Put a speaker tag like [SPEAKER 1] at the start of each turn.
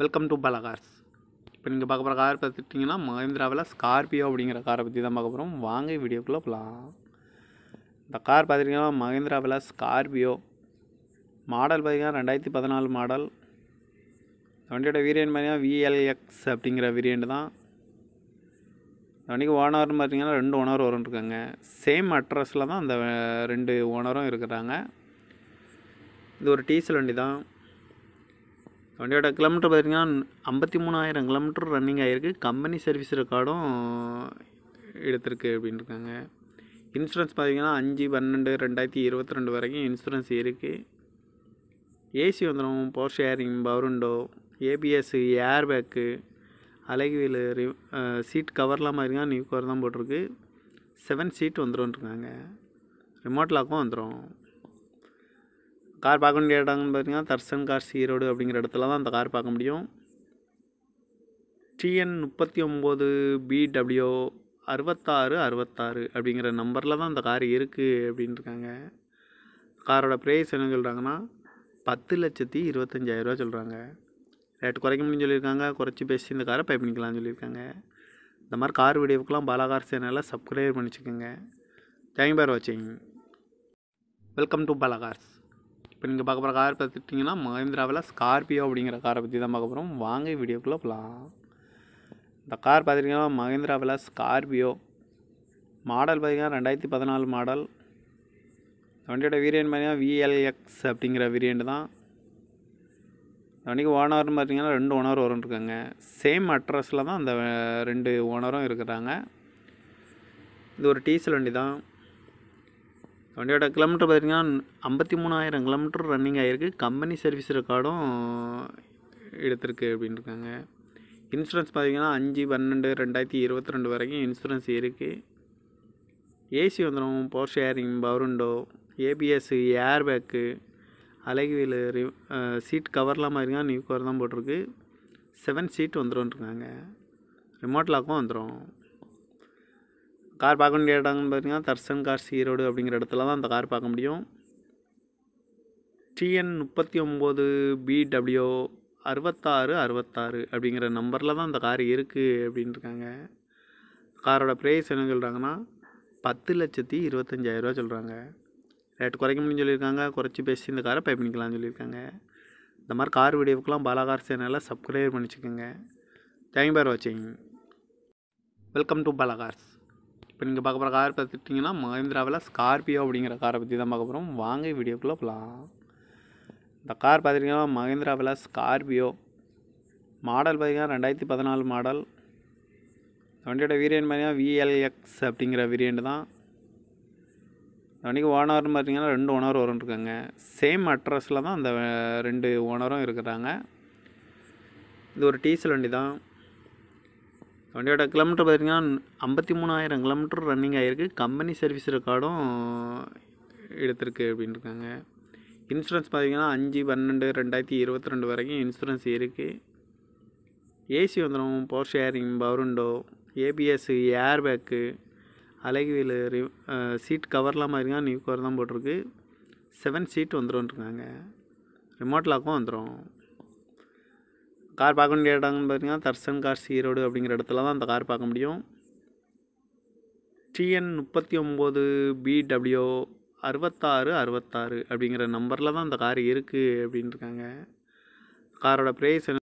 [SPEAKER 1] welcome to பலகார்ஸ் cars இப்போ நீங்கள் பார்க்க போகிற கார் பார்த்துட்டிங்கன்னா மஹேந்திராவில் ஸ்கார்பியோ அப்படிங்கிற காரை பற்றி தான் பார்க்க போகிறோம் வாங்க வீடியோக்குள்ளே போகலாம் இந்த கார் பார்த்துட்டிங்கன்னா மஹேந்திராவில் ஸ்கார்பியோ மாடல் பார்த்திங்கன்னா ரெண்டாயிரத்தி பதினாலு மாடல் வண்டியோட வீரியன் பார்த்திங்கன்னா விஎல்எக்ஸ் அப்படிங்கிற வீரியன் தான் வண்டிக்கு ஓனர்னு பார்த்தீங்கன்னா ரெண்டு ஓனர் வரும் இருக்காங்க சேம் அட்ரஸில் தான் அந்த ரெண்டு ஓனரும் இருக்கிறாங்க இது ஒரு டீசல் வண்டி தான் வண்டியோட கிலோமீட்டர் பார்த்திங்கன்னா ஐம்பத்தி மூணாயிரம் கிலோமீட்டர் ரன்னிங் ஆகிருக்கு கம்பெனி சர்வீஸ் ரெக்கார்டும் எடுத்திருக்கு அப்படின்ட்டுருக்காங்க இன்சூரன்ஸ் பார்த்திங்கன்னா அஞ்சு பன்னெண்டு ரெண்டாயிரத்தி இருபத்தி ரெண்டு வரைக்கும் இன்சூரன்ஸ் இருக்குது ஏசி வந்துடும் பவர் ஷேரிங் பவருண்டோ ஏபிஎஸ்ஸு ஏர் பேக்கு அலகு ரி சீட் கவர்லாம் மாதிரினா நியூ கவர் தான் போட்டிருக்கு செவன் சீட் வந்துடும் இருக்காங்க ரிமோட் லாக்கும் வந்துடும் கார் பார்க்க வேண்டிய இடம்னு பார்த்தீங்கன்னா தர்சன் கார் ஈரோடு அப்படிங்கிற இடத்துல தான் அந்த கார் பார்க்க முடியும் டிஎன் முப்பத்தி ஒம்பது பிடபிள்யூ அறுபத்தாறு அறுபத்தாறு அப்படிங்கிற நம்பரில் தான் அந்த கார் இருக்குது அப்படின்ட்டுருக்காங்க காரோட ப்ரைஸ் என்ன சொல்கிறாங்கன்னா பத்து லட்சத்தி இருபத்தஞ்சாயிரரூவா சொல்கிறாங்க ரேட் குறைக்க முடியும்னு சொல்லியிருக்காங்க குறைச்சி பேசி இந்த காரை பை பண்ணிக்கலாம்னு சொல்லியிருக்காங்க இந்த மாதிரி கார் வீடியோக்கெலாம் பாலாகார் சேனலில் சப்ஸ்கிரைப் பண்ணிச்சுக்கோங்க தேங்க்யூ பார் வாட்சிங் வெல்கம் டு பாலாகார்ஸ் இப்போ நீங்கள் பார்க்க போகிற கார் பார்த்துட்டிங்கன்னா மஹேந்திராவில் ஸ்கார்பியோ அப்படிங்கிற காரை பற்றி தான் பார்க்க போகிறோம் வாங்க வீடியோக்குள்ளே போகலாம் இந்த கார் பார்த்துட்டிங்கன்னா மஹேந்திராவில் ஸ்கார்பியோ மாடல் பார்த்திங்கன்னா ரெண்டாயிரத்தி பதினாலு மாடல் வண்டியோட வீரியன் பார்த்திங்கன்னா விஎல்எக்ஸ் அப்படிங்கிற வேரியண்ட் தான் வண்டிக்கு ஓனர்னு பார்த்திங்கன்னா ரெண்டு ஓனர் வரும் இருக்காங்க சேம் அட்ரஸில் தான் அந்த ரெண்டு ஓனரும் இருக்கிறாங்க இது ஒரு டீசல் வண்டி தான் வண்டியோட கிலோமீட்டர் பார்த்திங்கன்னா ஐம்பத்தி மூணாயிரம் கிலோமீட்டர் ரன்னிங் ஆகிருக்கு கம்பெனி சர்வீஸ் ரெக்கார்டும் எடுத்திருக்கு அப்படின்ட்டுருக்காங்க இன்சூரன்ஸ் பார்த்திங்கன்னா அஞ்சு பன்னெண்டு ரெண்டாயிரத்தி இருபத்தி ரெண்டு வரைக்கும் இன்சூரன்ஸ் இருக்குது ஏசி வந்துடும் பவர் ஷேரிங் பவருண்டோ ஏபிஎஸ்ஸு ஏர் பேக்கு அழகு ரி சீட் கவர்லாம் பார்த்திங்கன்னா நியூ கவர் தான் போட்டிருக்கு செவன் சீட் வந்துடும் இருக்காங்க ரிமோட் லாக்கும் வந்துடும் கார் பார்க்க வேண்டிய இடம்னு பார்த்தீங்கன்னா தர்சன் கார் ஈரோடு அப்படிங்கிற இடத்துல தான் அந்த கார் பார்க்க முடியும் டிஎன் முப்பத்தி ஒம்பது பிடபிள்யூ அறுபத்தாறு அறுபத்தாறு அப்படிங்கிற நம்பரில் தான் அந்த கார் இருக்குது இருக்காங்க காரோட ப்ரைஸ் என்ன சொல்கிறாங்கன்னா பத்து லட்சத்தி இருபத்தஞ்சாயிரரூவா சொல்கிறாங்க ரேட் குறைக்க முடியும்னு சொல்லியிருக்காங்க குறைச்சி பேசி இந்த காரை பை பண்ணிக்கலாம்னு சொல்லியிருக்காங்க இந்த மாதிரி கார் வீடியோவுக்கெலாம் பாலாகார் சேனலில் சப்ஸ்கிரைப் பண்ணிச்சுக்கோங்க தேங்க் ஃபார் வாட்சிங் வெல்கம் டு பாலாகார்ஸ் இப்போ நீங்கள் பார்க்க போகிற கார் பார்த்துட்டிங்கன்னா மஹேந்திராவில் ஸ்கார்பியோ அப்படிங்கிற காரை பற்றி தான் பார்க்க போகிறோம் வாங்க வீடியோக்குள்ளே போகலாம் இந்த கார் பார்த்துட்டிங்கன்னா மஹேந்திராவில் ஸ்கார்பியோ மாடல் பார்த்திங்கன்னா ரெண்டாயிரத்தி பதினாலு மாடல் வண்டியோட வீரியன் பார்த்தீங்கன்னா விஎல்எக்ஸ் அப்படிங்கிற வீரியன்ட் தான் வண்டிக்கு ஓனர்னு பார்த்திங்கன்னா ரெண்டு ஓனர் வரும் இருக்காங்க சேம் அட்ரஸில் தான் அந்த ரெண்டு ஓனரும் இருக்கிறாங்க இது ஒரு டீசல் வண்டி தான் வண்டியோட கிலோமீட்டர் பார்த்திங்கன்னா ஐம்பத்தி மூணாயிரம் கிலோமீட்டர் ரன்னிங் ஆகிருக்கு கம்பெனி சர்வீஸ் ரெக்கார்டும் எடுத்திருக்கு அப்படின்ட்டுருக்காங்க இன்சூரன்ஸ் பார்த்திங்கன்னா அஞ்சு பன்னெண்டு ரெண்டாயிரத்தி இருபத்தி ரெண்டு வரைக்கும் இன்சூரன்ஸ் இருக்குது ஏசி வந்துடும் பவர் ஷேரிங் பவருண்டோ ஏபிஎஸ்ஸு ஏர் பேக்கு அலகு ரி சீட் கவர்லாம் பார்த்திங்கன்னா நியூ கவர் தான் போட்டிருக்கு செவன் சீட் வந்துடும் இருக்காங்க ரிமோட் லாக்கும் வந்துடும் கார் பார்க்க வேண்டிய இடம்னு பார்த்தீங்கன்னா தர்சன் கார் சீரோடு அப்படிங்கிற இடத்துல தான் அந்த கார் பார்க்க முடியும் டிஎன் முப்பத்தி ஒம்பது பிடபிள்யூ அறுபத்தாறு அறுபத்தாறு அப்படிங்கிற நம்பரில் தான் அந்த கார் இருக்குது அப்படின்ட்டுருக்காங்க காரோட ப்ரைஸ்